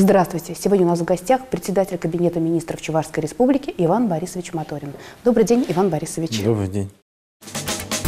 Здравствуйте. Сегодня у нас в гостях председатель Кабинета министров Чувашской Республики Иван Борисович Моторин. Добрый день, Иван Борисович. Добрый день.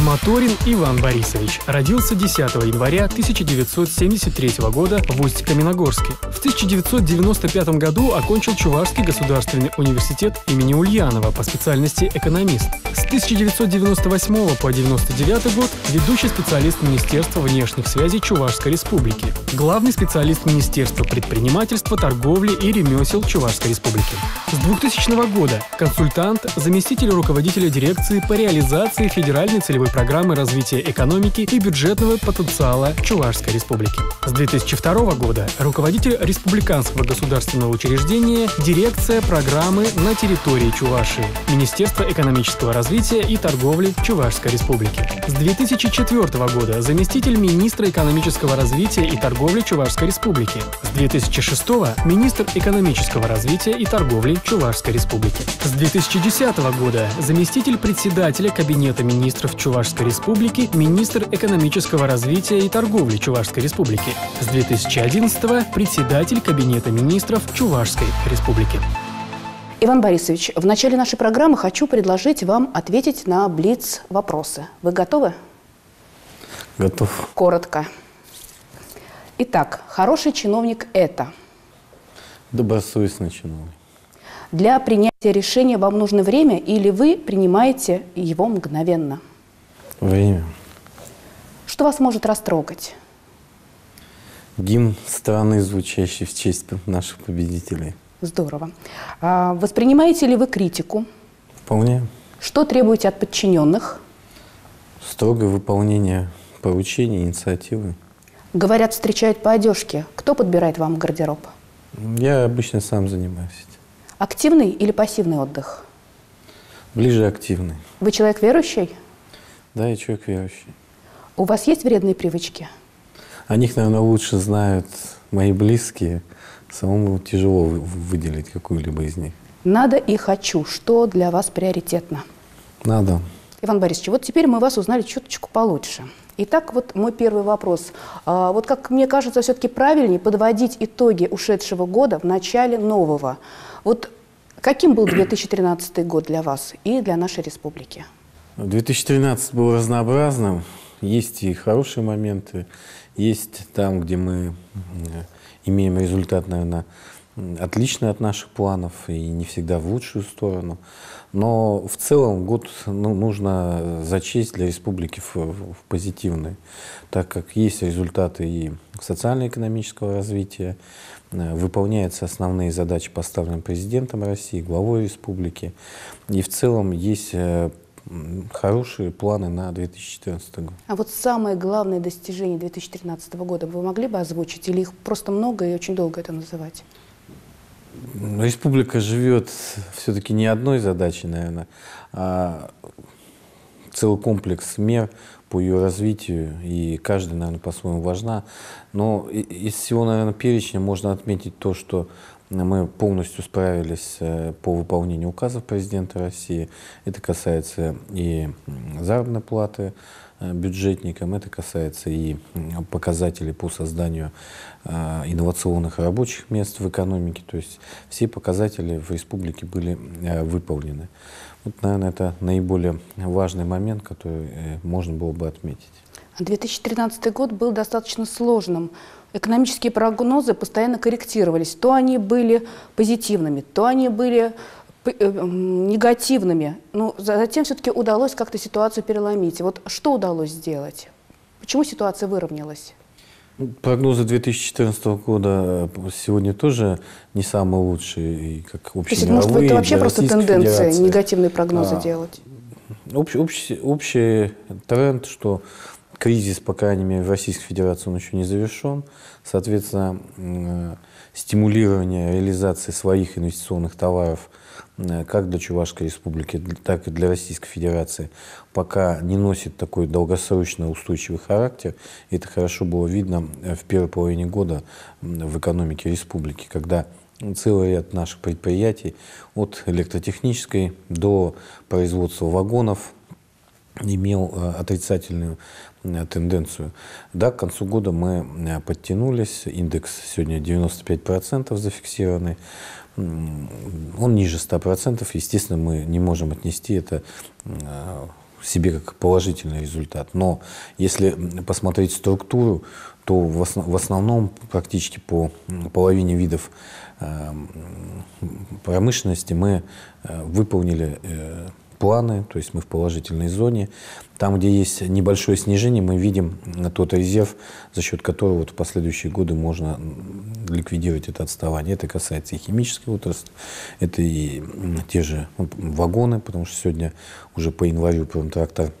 Моторин Иван Борисович родился 10 января 1973 года в Усть-Каменогорске. В 1995 году окончил Чувашский государственный университет имени Ульянова по специальности экономист. С 1998 по 1999 год ведущий специалист Министерства внешних связей Чувашской республики. Главный специалист Министерства предпринимательства, торговли и ремесел Чувашской республики. С 2000 года консультант, заместитель руководителя дирекции по реализации федеральной целевой программы развития экономики и бюджетного потенциала Чувашской Республики. С 2002 года руководитель Республиканского государственного учреждения Дирекция программы на территории Чувашии Министерство экономического развития и торговли Чувашской Республики. С 2004 года заместитель министра экономического развития и торговли Чувашской Республики. С 2006 министр экономического развития и торговли Чувашской Республики. С 2010 года заместитель председателя Кабинета министров Чувашской Чувашской Республики министр экономического развития и торговли Чувашской Республики. С 2011 председатель Кабинета министров Чувашской Республики. Иван Борисович, в начале нашей программы хочу предложить вам ответить на блиц вопросы. Вы готовы? Готов. Коротко. Итак, хороший чиновник – это? Добросовестный чиновник. Для принятия решения вам нужно время или вы принимаете его мгновенно? – Время. Что вас может растрогать? Гимн страны, звучащий в честь наших победителей. Здорово. А воспринимаете ли вы критику? Вполне. Что требуете от подчиненных? Строгое выполнение поручений, инициативы. Говорят, встречают по одежке. Кто подбирает вам гардероб? Я обычно сам занимаюсь этим. Активный или пассивный отдых? Ближе активный. Вы человек верующий? Да, я человек верующий. У вас есть вредные привычки? О них, наверное, лучше знают мои близкие. Самому тяжело выделить какую-либо из них. Надо и хочу. Что для вас приоритетно? Надо. Иван Борисович, вот теперь мы вас узнали чуточку получше. Итак, вот мой первый вопрос. А, вот как мне кажется, все-таки правильнее подводить итоги ушедшего года в начале нового. Вот каким был 2013 год для вас и для нашей республики? 2013 был разнообразным. Есть и хорошие моменты, есть там, где мы имеем результат, наверное, отличный от наших планов и не всегда в лучшую сторону. Но в целом год ну, нужно зачесть для республики в, в позитивный, так как есть результаты и социально-экономического развития, э, выполняются основные задачи, поставленные президентом России, главой республики, и в целом есть э, хорошие планы на 2014 год. А вот самые главные достижения 2013 года вы могли бы озвучить? Или их просто много и очень долго это называть? Ну, республика живет все-таки не одной задачей, наверное, а целый комплекс мер по ее развитию, и каждая, наверное, по-своему важна. Но из всего, наверное, перечня можно отметить то, что мы полностью справились э, по выполнению указов президента России. Это касается и заработной платы э, бюджетникам, это касается и показателей по созданию э, инновационных рабочих мест в экономике. То есть все показатели в республике были выполнены. Вот, наверное, это наиболее важный момент, который можно было бы отметить. 2013 а год был достаточно сложным экономические прогнозы постоянно корректировались. То они были позитивными, то они были э, э, негативными. Но ну, затем все-таки удалось как-то ситуацию переломить. Вот что удалось сделать? Почему ситуация выровнялась? Ну, прогнозы 2014 года э, сегодня тоже не самые лучшие, и как общемировые. То есть, может быть, это вообще просто тенденция, Федерации. негативные прогнозы а, делать? Общий, общий, общий тренд, что кризис, по крайней мере, в Российской Федерации, он еще не завершен. Соответственно, э, стимулирование реализации своих инвестиционных товаров э, как для Чувашской Республики, так и для Российской Федерации пока не носит такой долгосрочно устойчивый характер. И это хорошо было видно э, в первой половине года в экономике республики, когда целый ряд наших предприятий от электротехнической до производства вагонов, имел э, отрицательную э, тенденцию. Да, к концу года мы э, подтянулись, индекс сегодня 95% зафиксированный, он ниже 100%, естественно, мы не можем отнести это себе как положительный результат. Но если посмотреть структуру, то в, в основном практически по половине видов промышленности мы выполнили планы, то есть мы в положительной зоне. Там, где есть небольшое снижение, мы видим э, тот резерв, за счет которого вот в последующие годы можно ликвидировать это отставание. Это касается и химической отрасли, это и те же вагоны, потому что сегодня уже по январю промтрактор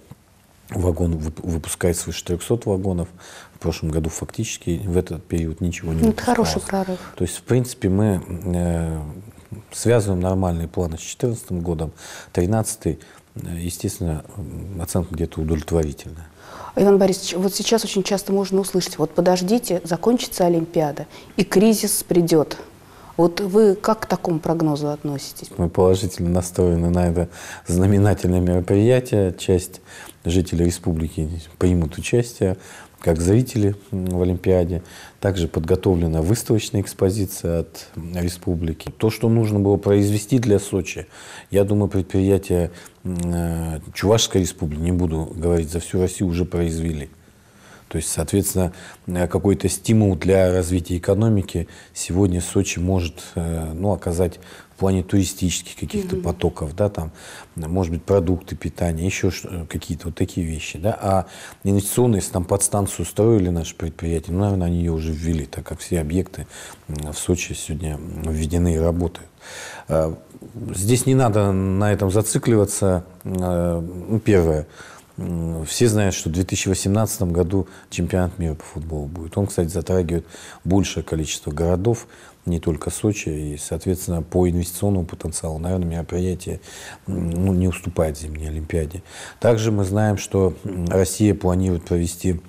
вагон выпускает свыше 300 вагонов. В прошлом году фактически в этот период ничего не ну, Это выпускалось. хороший прорыв. То есть, в принципе, мы э, связываем нормальные планы с 2014 годом. 2013, э, естественно, оценка где-то удовлетворительная. Иван Борисович, вот сейчас очень часто можно услышать, вот подождите, закончится Олимпиада, и кризис придет. Вот вы как к такому прогнозу относитесь? Мы положительно настроены на это знаменательное мероприятие. Часть жителей республики примут участие как зрители в Олимпиаде. Также подготовлена выставочная экспозиция от республики. То, что нужно было произвести для Сочи, я думаю, предприятия э, Чувашской республики, не буду говорить, за всю Россию уже произвели. То есть, соответственно, э, какой-то стимул для развития экономики сегодня Сочи может э, ну, оказать в плане туристических каких-то mm-hmm. потоков, да, там, может быть, продукты питания, еще э, какие-то вот такие вещи, да. А инвестиционные, если там подстанцию строили наше предприятие, ну, наверное, они ее уже ввели, так как все объекты в Сочи сегодня введены и работают. А, здесь не надо на этом зацикливаться. Ну, первое – все знают, что в 2018 году чемпионат мира по футболу будет. Он, кстати, затрагивает большее количество городов, не только Сочи, и, соответственно, по инвестиционному потенциалу, наверное, мероприятие ну, не уступает зимней Олимпиаде. Также мы знаем, что Россия планирует провести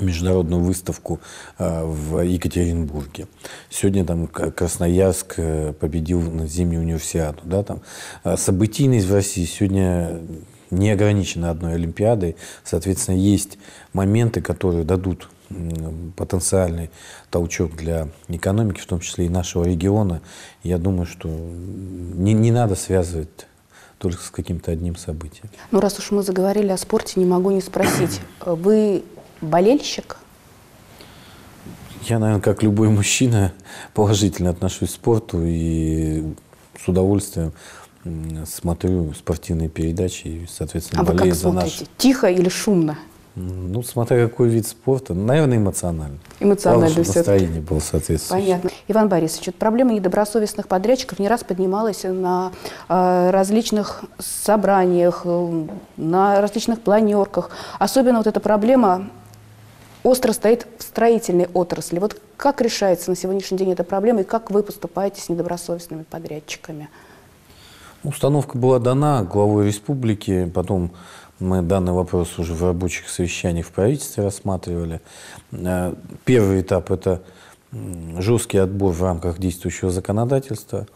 международную выставку а, в Екатеринбурге. Сегодня там Красноярск э, победил на зимнюю универсиаду. Да, там. А событийность в России сегодня не ограничены одной Олимпиадой. Соответственно, есть моменты, которые дадут потенциальный толчок для экономики, в том числе и нашего региона. Я думаю, что не, не надо связывать только с каким-то одним событием. Ну, раз уж мы заговорили о спорте, не могу не спросить. Вы болельщик? Я, наверное, как любой мужчина, положительно отношусь к спорту и с удовольствием смотрю спортивные передачи и, соответственно, а болею вы как за смотрите? наш. Тихо или шумно? Ну, смотря какой вид спорта, ну, наверное, эмоционально. Эмоционально Главное, все настроение было соответственно. Понятно. Иван Борисович, вот проблема недобросовестных подрядчиков не раз поднималась на э, различных собраниях, на различных планерках. Особенно вот эта проблема остро стоит в строительной отрасли. Вот как решается на сегодняшний день эта проблема и как вы поступаете с недобросовестными подрядчиками? Установка была дана главой республики, потом мы данный вопрос уже в рабочих совещаниях в правительстве рассматривали. Э, первый этап – это жесткий отбор в рамках действующего законодательства.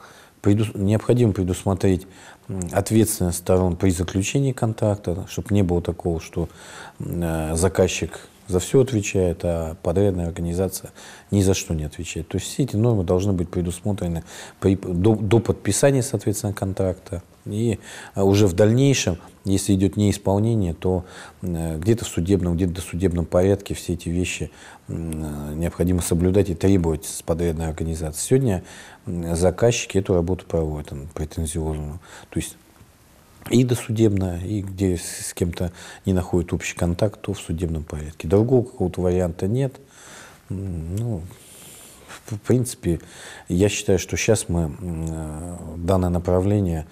Преду... Необходимо предусмотреть ответственность сторон при заключении контракта, чтобы не было такого, что э, заказчик за все отвечает, а подрядная организация ни за что не отвечает. То есть все эти нормы должны быть предусмотрены при, до, до подписания, соответственно, контракта. И а, уже в дальнейшем, если идет неисполнение, то э, где-то в судебном, где-то в судебном порядке все эти вещи э, необходимо соблюдать и требовать с подрядной организации. Сегодня заказчики эту работу проводят претензиозную. То есть и досудебно, и где с кем-то не находят общий контакт, то в судебном порядке. Другого какого-то варианта нет. Ну, в принципе, я считаю, что сейчас мы э, данное направление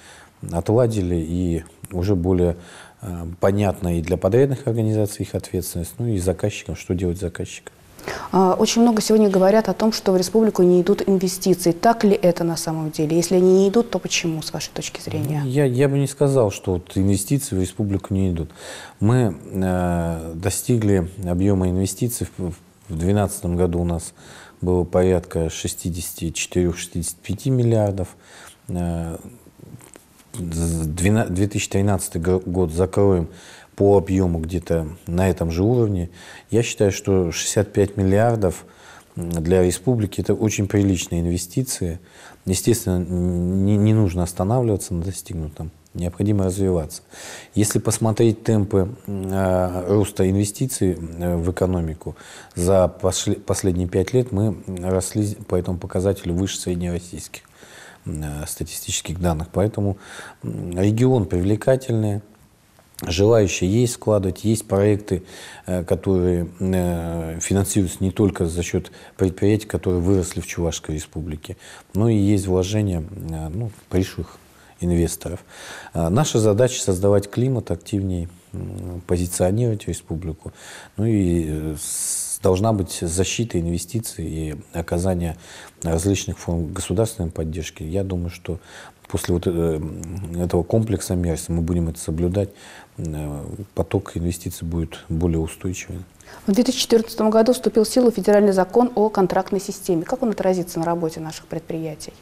отладили и уже более э, понятно и для подрядных организаций их ответственность, ну и заказчикам, что делать заказчикам. А, очень много сегодня говорят о том, что в республику не идут инвестиции. Так ли это на самом деле? Если они не идут, то почему, с вашей точки зрения? Я, я бы не сказал, что вот инвестиции в республику не идут. Мы э, достигли объема инвестиций в, в 2012 году у нас было порядка 64-65 миллиардов. 2013 э, год закроем по объему где-то на этом же уровне. Я считаю, что 65 миллиардов для республики это очень приличные инвестиции. Естественно, не, не нужно останавливаться на достигнутом. Необходимо развиваться. Если посмотреть темпы э, роста инвестиций в экономику, за пошли, последние пять лет мы росли по этому показателю выше среднероссийских э, статистических данных. Поэтому регион привлекательный, Желающие есть вкладывать, есть проекты, э, которые э, финансируются не только за счет предприятий, которые выросли в Чувашской республике, но и есть вложения э, ну, пришлых инвесторов. Наша задача создавать климат активнее, позиционировать республику, ну и должна быть защита инвестиций и оказание различных форм государственной поддержки. Я думаю, что после вот э, этого комплекса мер, если мы будем это соблюдать, э, поток инвестиций будет более устойчивым. В 2014 году вступил в силу федеральный закон о контрактной системе. Как он отразится на работе наших предприятий?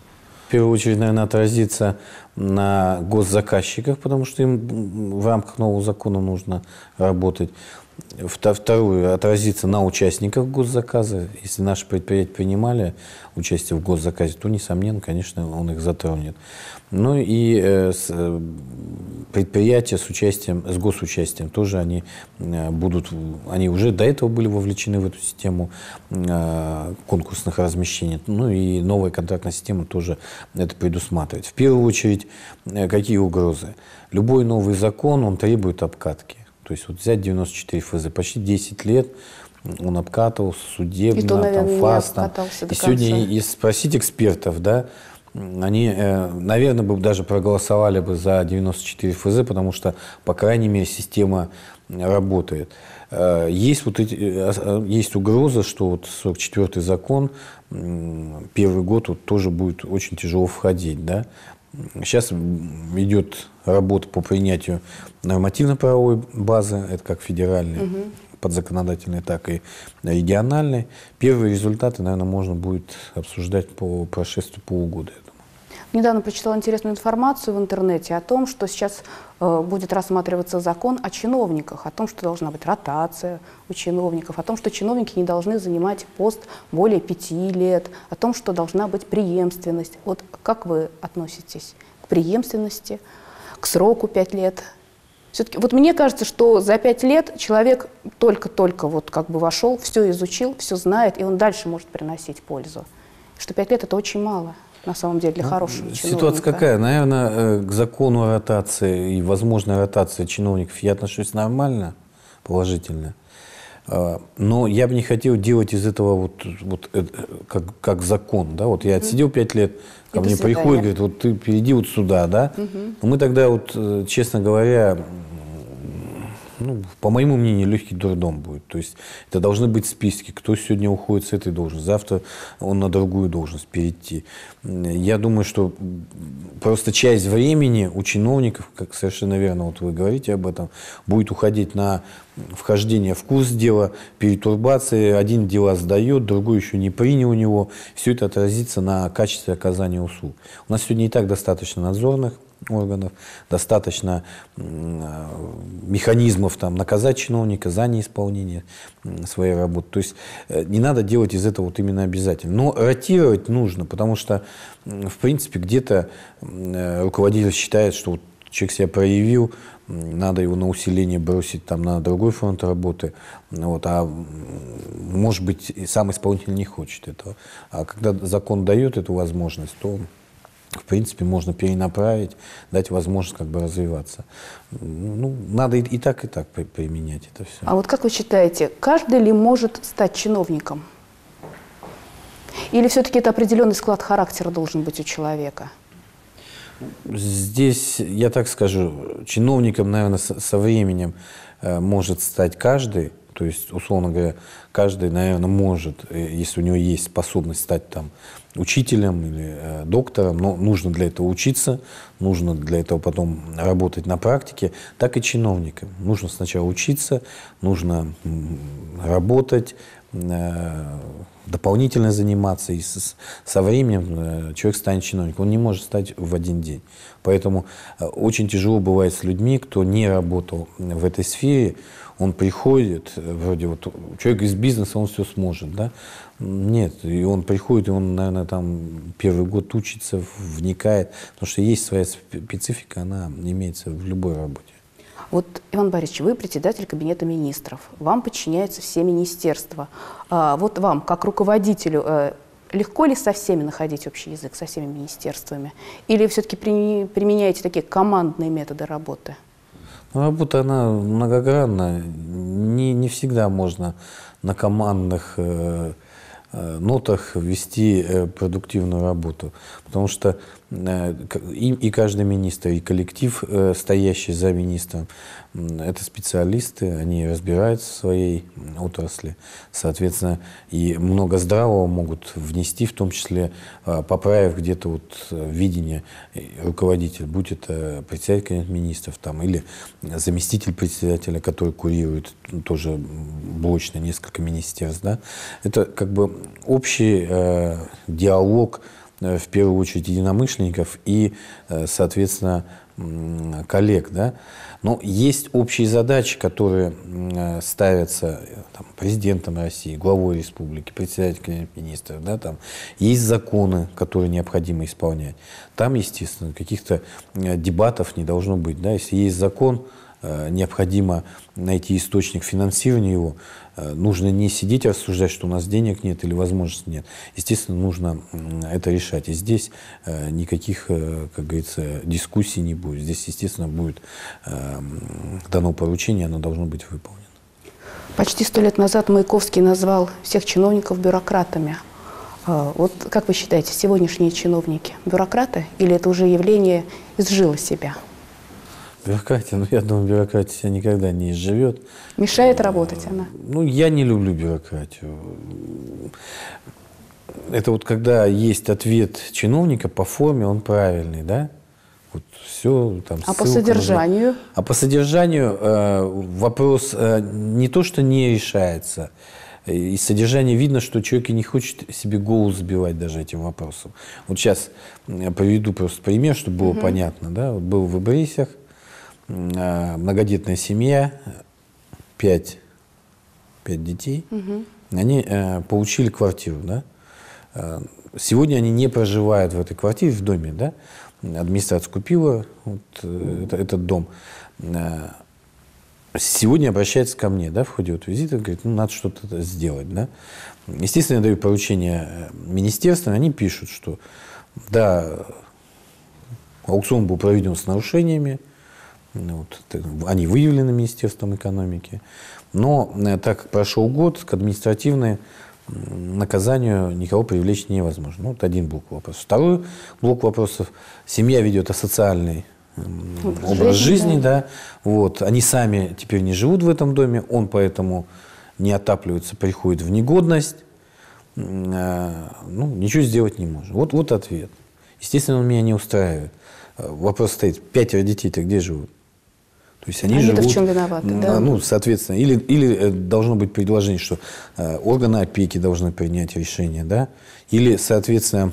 В первую очередь, наверное, отразится на госзаказчиках, потому что им в рамках нового закона нужно работать. Вторую, отразиться на участниках госзаказа. Если наши предприятия принимали участие в госзаказе, то, несомненно, конечно, он их затронет. Ну и э, э, предприятия с участием, с госучастием тоже они э, будут, они уже до этого были вовлечены в эту систему конкурсных размещений. Ну и новая контрактная система тоже это предусматривает. В первую очередь увидеть, э, какие угрозы. Любой новый закон, он требует обкатки. То есть вот взять 94 ФЗ, почти 10 лет он обкатывался судебно, и то, наверное, там, фастом. И сегодня, если спросить экспертов, да, они, э, наверное, бы даже проголосовали бы за 94 ФЗ, потому что, по крайней мере, система работает. Э, есть, вот эти, есть угроза, что вот 44-й закон первый год вот тоже будет очень тяжело входить. Да? Сейчас идет работа по принятию нормативно-правовой базы, это как федеральной, угу. подзаконодательной, так и региональной. Первые результаты, наверное, можно будет обсуждать по прошествии полугода. Недавно прочитала интересную информацию в интернете о том, что сейчас э, будет рассматриваться закон о чиновниках, о том, что должна быть ротация у чиновников, о том, что чиновники не должны занимать пост более пяти лет, о том, что должна быть преемственность. Вот как вы относитесь к преемственности, к сроку пять лет? Все-таки, вот мне кажется, что за пять лет человек только-только вот как бы вошел, все изучил, все знает, и он дальше может приносить пользу. Что пять лет это очень мало на самом деле для ну, хорошего Ситуация чиновника. Ситуация какая? Наверное, э, к закону о ротации и возможной ротации чиновников я отношусь нормально, положительно. А, но я бы не хотел делать из этого вот, вот э, как, как закон. Да? Вот я отсидел пять лет, ко и мне приходит, говорит, вот ты перейди вот сюда, да? Угу. Мы тогда вот, э, честно говоря, ну, по моему мнению, легкий дурдом будет. То есть это должны быть списки, кто сегодня уходит с этой должности, завтра он на другую должность перейти. Я думаю, что просто часть времени у чиновников, как совершенно верно вот вы говорите об этом, будет уходить на вхождение в курс дела, перетурбации, один дела сдает, другой еще не принял у него. Все это отразится на качестве оказания услуг. У нас сегодня и так достаточно надзорных правоохранительных органов, достаточно э, механизмов там, наказать чиновника за неисполнение своей работы. То есть э, не надо делать из этого вот именно обязательно. Но ротировать нужно, потому что, в принципе, где-то э, руководитель считает, что вот человек себя проявил, надо его на усиление бросить там, на другой фронт работы, ну вот, а может быть сам исполнитель не хочет этого. А когда закон дает эту возможность, то он в принципе, можно перенаправить, дать возможность как бы развиваться. Ну, надо и, и так, и так при, применять это все. А вот как вы считаете, каждый ли может стать чиновником? Или все-таки это определенный склад характера должен быть у человека? Здесь, я так скажу, чиновником, наверное, со временем э, может стать каждый, то есть, условно говоря, каждый, наверное, может, э, если у него есть способность стать там учителем или э, доктором, но нужно для этого учиться, нужно для этого потом работать на практике, так и чиновникам. Нужно сначала учиться, нужно работать, э, дополнительно заниматься, и со временем э, человек станет чиновником. Он не может стать в один день. Поэтому очень тяжело бывает с людьми, кто не работал в этой сфере, он приходит, вроде вот человек из бизнеса, он все сможет, да, нет, и он приходит, и он, наверное, там первый год учится, вникает, потому что есть своя специфика, она имеется в любой работе. Вот, Иван Борисович, вы председатель Кабинета министров, вам подчиняются все министерства. А, вот вам, как руководителю, э, легко ли со всеми находить общий язык, со всеми министерствами? Или все-таки применяете такие командные методы работы? Ну, работа, она многогранна. Не, не всегда можно на командных э, Э, нотах вести э, продуктивную работу. Потому что э, и, и каждый министр, и коллектив, стоящий за министром, это специалисты, они разбираются в своей отрасли. Соответственно, и много здравого могут внести, в том числе поправив где-то вот видение руководителя, будь это председатель министров там, или заместитель председателя, который курирует тоже блочно несколько министерств. Да? Это как бы общий э, диалог, э, в первую очередь, единомышленников и, э, соответственно, коллег. Да? Но есть общие задачи, которые э, ставятся там, президентом России, главой республики, председателем министров. Да, там. Есть законы, которые необходимо исполнять. Там, естественно, каких-то дебатов не должно быть. Да? Если есть закон, Э, необходимо найти источник финансирования его. Э, нужно не сидеть и рассуждать, что у нас денег нет или возможности нет. Естественно, нужно это решать. И здесь э, никаких, как говорится, дискуссий не будет. Здесь, естественно, будет дано поручение, оно должно быть выполнено. Почти сто лет назад Маяковский назвал всех чиновников бюрократами. Вот как вы считаете, сегодняшние чиновники бюрократы или это уже явление изжило себя? Бюрократия, ну я думаю, бюрократия никогда не изживет. Мешает работать она? Э, ну, я не люблю бюрократию. Это вот когда есть ответ чиновника по форме, он правильный, да? Вот все там. А по содержанию? На... А по содержанию э, вопрос э, не то, что не решается. Э, из содержания видно, что человек и не хочет себе голос сбивать даже этим вопросом. Вот сейчас я приведу просто пример, чтобы было угу. понятно. Да? Вот был в Эбрисях, Э, многодетная семья, пять, пять детей, угу. они э, получили квартиру, да? Э, сегодня они не проживают в этой квартире, в доме, да? Администрация купила вот, э, это, этот дом. Э, сегодня обращается ко мне, да, в ходе вот визита, говорит, ну, надо что-то сделать, да? Естественно, я даю поручение министерству, они пишут, что, да, аукцион был проведен с нарушениями, ну, вот, они выявлены Министерством экономики. Но э, так как прошел год, к административной наказанию никого привлечь невозможно. Ну, вот один блок вопросов. Второй блок вопросов. Семья ведет асоциальный образ, жизни, жизни да. да. Вот. Они сами теперь не живут в этом доме, он поэтому не отапливается, приходит в негодность. Э, ну, ничего сделать не можем. Вот, вот ответ. Естественно, он меня не устраивает. Э, вопрос стоит, пятеро детей-то где живут? То есть они, они живут... в чем виноваты, да? А, ну, соответственно, или, или э, должно быть предложение, что э, органы опеки должны принять решение, да? Или, соответственно,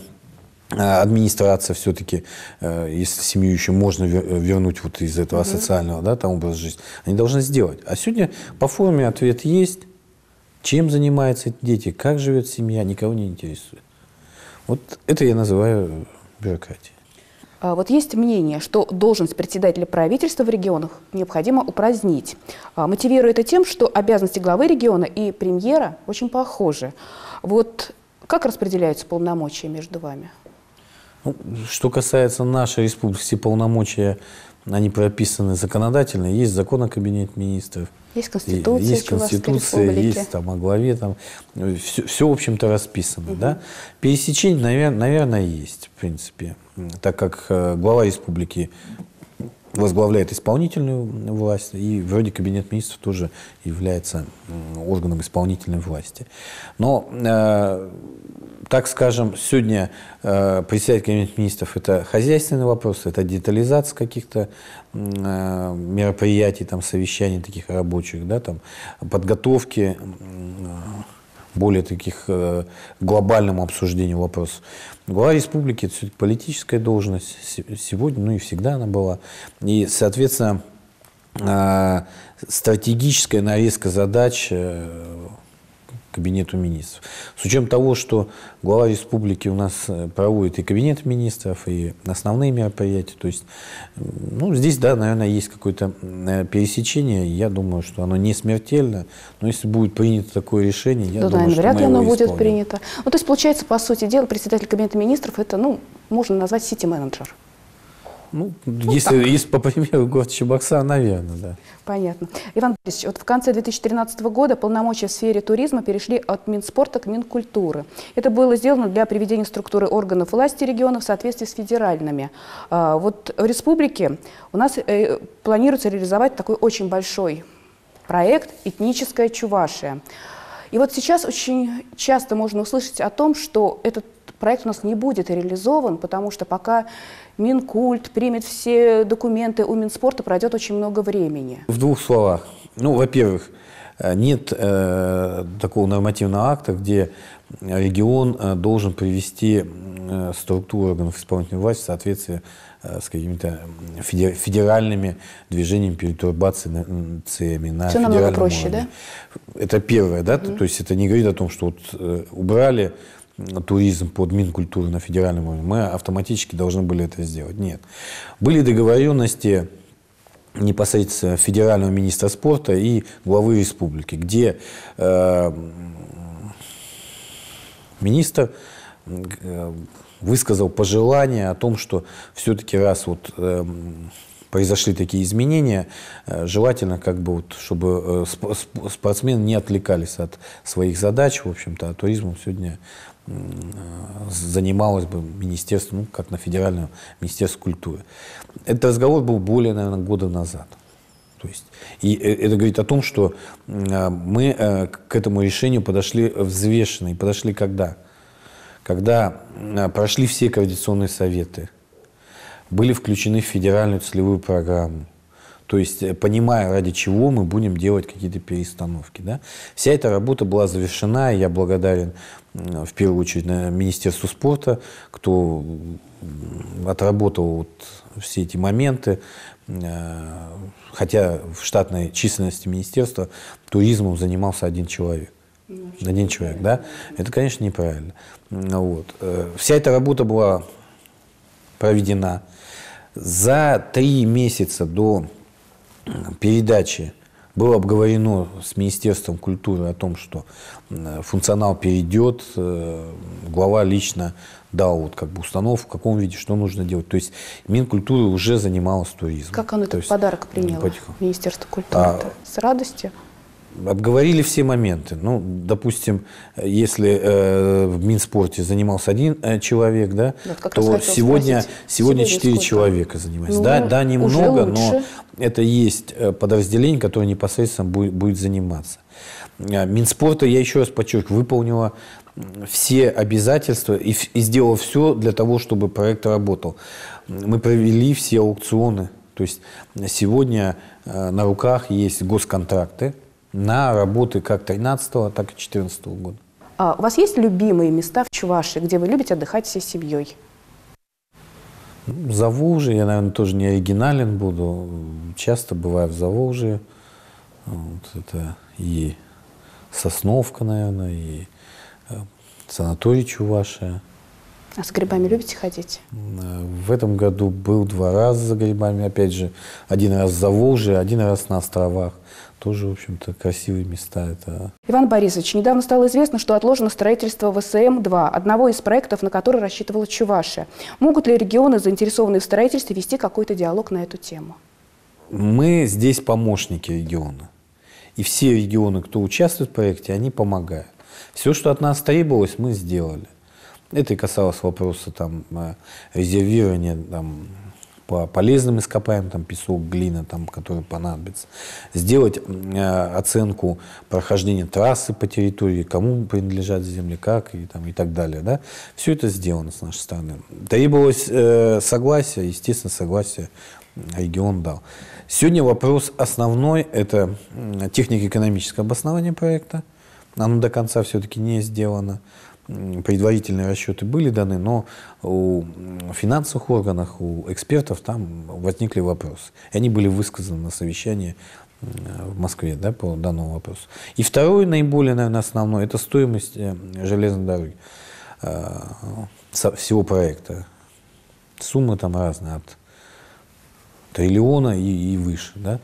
э, администрация все-таки, если семью еще можно вернуть вот из этого угу. социального, да, там образ жизни, они должны сделать. А сегодня по форме ответ есть, чем занимаются эти дети, как живет семья, никого не интересует. Вот это я называю бюрократией. А, вот есть мнение, что должность председателя правительства в регионах необходимо упразднить. А, Мотивирует это тем, что обязанности главы региона и премьера очень похожи. Вот как распределяются полномочия между вами? Ну, что касается нашей республики, все полномочия, они прописаны законодательно. Есть закон о кабинете министров. Есть конституция. Есть конституция, есть там о главе. Там, все, э, все в общем-то, расписано. Угу. Да? Пересечение, наверное, есть, в принципе. Так как э, глава республики возглавляет исполнительную власть, и вроде Кабинет министров тоже является органом исполнительной власти. Но, э, так скажем, сегодня э, председатель Кабинета министров – это хозяйственные вопросы, это детализация каких-то э, мероприятий, там, совещаний таких рабочих, да, там, подготовки э, более таких э, глобальному обсуждению вопроса. Глава республики – это все-таки политическая должность сегодня, ну и всегда она была. И, соответственно, э, стратегическая нарезка задач э, кабинету министров. С учетом того, что глава республики у нас э, проводит и кабинет министров, и основные мероприятия, то есть, ну, здесь, да, наверное, есть какое-то э, пересечение, я думаю, что оно не смертельно, но если будет принято такое решение, я ну, думаю, да, что вряд ли оно будет принято. Ну, то есть, получается, по сути дела, председатель кабинета министров, это, ну, можно назвать сити-менеджер. Ну, ну если, так. если по примеру города Чебоксара, наверное, да. Понятно. Иван Борисович, вот в конце 2013 года полномочия в сфере туризма перешли от Минспорта к Минкультуры. Это было сделано для приведения структуры органов власти регионов в соответствии с федеральными. А, вот в республике у нас э, планируется реализовать такой очень большой проект «Этническая Чувашия». И вот сейчас очень часто можно услышать о том, что этот проект у нас не будет реализован, потому что пока Минкульт примет все документы у Минспорта, пройдет очень много времени. В двух словах. Ну, во-первых, э, нет э, такого нормативного акта, где регион э, должен привести э, структуру органов исполнительной власти в соответствии э, с какими-то федеральными движениями перетурбациями на Все федеральном намного проще, уровне. да? Это первое, да? Mm-hmm. То, то есть это не говорит о том, что вот э, убрали туризм под Минкультуру на федеральном уровне, мы автоматически должны были это сделать. Нет. Были договоренности непосредственно федерального министра спорта и главы республики, где э, министр э, высказал пожелание о том, что все-таки раз вот э, произошли такие изменения, э, желательно, как бы, вот, чтобы э, спортсмены не отвлекались от своих задач, в общем-то, а туризмом сегодня э, занималось бы министерство, ну, как на федеральном министерстве культуры. Этот разговор был более, наверное, года назад. То есть, и это говорит о том, что мы к этому решению подошли взвешенно. И подошли когда? Когда прошли все координационные советы – были включены в федеральную целевую программу. То есть, э, понимая, ради чего мы будем делать какие-то перестановки. Да? Вся эта работа была завершена, и я благодарен в первую очередь Министерству спорта, кто отработал вот все эти моменты, э, хотя в штатной численности министерства туризмом занимался один человек. Ну, один человек, да? Это, конечно, неправильно. Вот. Э, вся эта работа была проведена. За три месяца до передачи было обговорено с Министерством культуры о том, что функционал перейдет, э, глава лично дал вот как бы установку, в каком виде, что нужно делать. То есть минкультура уже занималась туризмом. Как он этот подарок э, принял? Потихоньку. Министерство культуры а, с радостью? Обговорили все моменты. Ну, допустим, если э, в Минспорте занимался один э, человек, да, ну, вот то сегодня, сегодня, сегодня 4 сколько? человека занимаются. Ну, да, да, немного, но это есть э, подразделение, которое непосредственно будет, будет заниматься. Э, Минспорта, я еще раз подчеркиваю, выполнила все обязательства и, и сделала все для того, чтобы проект работал. Мы провели все аукционы. То есть э, сегодня на руках есть госконтракты, на работы как 13 так и 14 -го года. А у вас есть любимые места в Чувашии, где вы любите отдыхать всей семьей? Заволжье, я, наверное, тоже не оригинален буду. Часто бываю в Заволжье. Вот это и Сосновка, наверное, и э, санаторий Чувашия. А с грибами любите ходить? Э, в этом году был два раза за грибами. Опять же, один раз за Волжье, один раз на островах тоже, в общем-то, красивые места. Это... Иван Борисович, недавно стало известно, что отложено строительство ВСМ-2, одного из проектов, на который рассчитывала Чувашия. Могут ли регионы, заинтересованные в строительстве, вести какой-то диалог на эту тему? Мы здесь помощники региона. И все регионы, кто участвует в проекте, они помогают. Все, что от нас требовалось, мы сделали. Это и касалось вопроса там, э, резервирования там, по полезным ископаемым, там песок, глина, там, который понадобится. Сделать э, оценку прохождения трассы по территории, кому принадлежат земли, как и, там, и так далее. Да? Все это сделано с нашей стороны. Требовалось э, согласие, естественно, согласие регион дал. Сегодня вопрос основной – это технико-экономическое обоснование проекта. Оно до конца все-таки не сделано предварительные расчеты были даны, но у финансовых органов, у экспертов там возникли вопросы. они были высказаны на совещании в Москве да, по данному вопросу. И второй, наиболее, наверное, основной, это стоимость э, железной дороги э, всего проекта. Суммы там разные, от триллиона и, и выше. Да?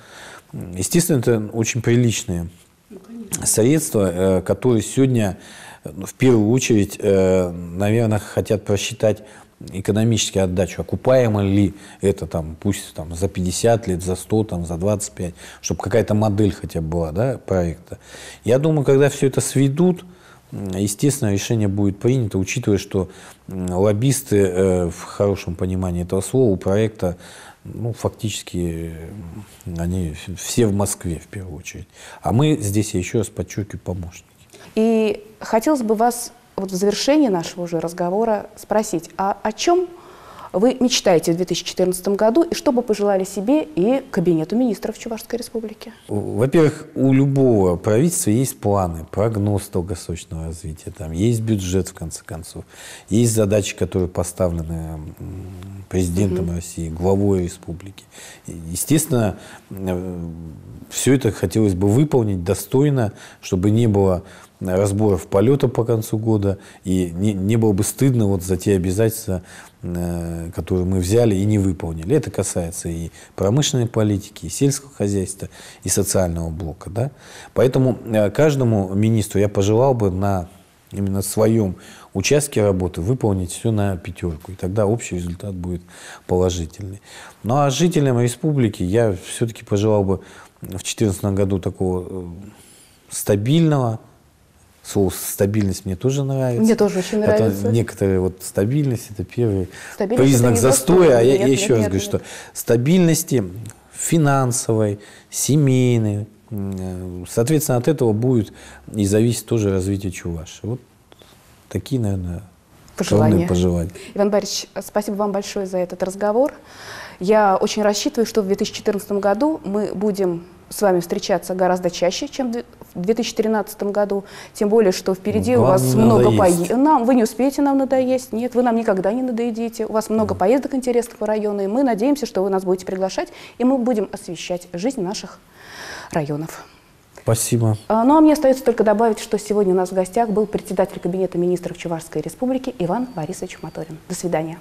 Естественно, это очень приличные ну, средства, э, которые сегодня ну, в первую очередь, э, наверное, хотят просчитать экономически отдачу, окупаемо ли это там, пусть там за 50 лет, за 100, там, за 25, чтобы какая-то модель хотя бы была, да, проекта. Я думаю, когда все это сведут, естественно, решение будет принято, учитывая, что лоббисты, э, в хорошем понимании этого слова, у проекта, ну, фактически, они все в Москве, в первую очередь. А мы здесь, я еще раз подчеркиваю, помощники. И хотелось бы вас вот в завершении нашего уже разговора спросить, а о чем вы мечтаете в 2014 году и что бы пожелали себе и кабинету министров Чувашской Республики? Во-первых, у любого правительства есть планы, прогноз долгосрочного развития, там есть бюджет, в конце концов, есть задачи, которые поставлены президентом угу. России, главой республики. Естественно, э, все это хотелось бы выполнить достойно, чтобы не было разборов полета по концу года, и не, не было бы стыдно вот за те обязательства, э, которые мы взяли и не выполнили. Это касается и промышленной политики, и сельского хозяйства, и социального блока. Да? Поэтому э, каждому министру я пожелал бы на именно своем участки работы выполнить все на пятерку. И тогда общий результат будет положительный. Ну а жителям республики я все-таки пожелал бы в 2014 году такого э, стабильного, Слово «стабильность» мне тоже нравится. Мне тоже очень это нравится. Некоторые вот стабильность – это первый признак это застоя. Нет, а я, нет, я еще нет, раз говорю, что стабильности финансовой, семейной, э, соответственно, от этого будет и зависит тоже развитие Чуваши. Вот такие, наверное, пожелания. пожелания. Иван Борисович, спасибо вам большое за этот разговор. Я очень рассчитываю, что в 2014 году мы будем с вами встречаться гораздо чаще, чем в 2013 году. Тем более, что впереди вам у вас много поездок. Нам вы не успеете нам надоесть, нет, вы нам никогда не надоедите. У вас много да. поездок интересных по району, и мы надеемся, что вы нас будете приглашать, и мы будем освещать жизнь наших районов. Спасибо. А, ну, а мне остается только добавить, что сегодня у нас в гостях был председатель Кабинета министров Чувашской Республики Иван Борисович Моторин. До свидания.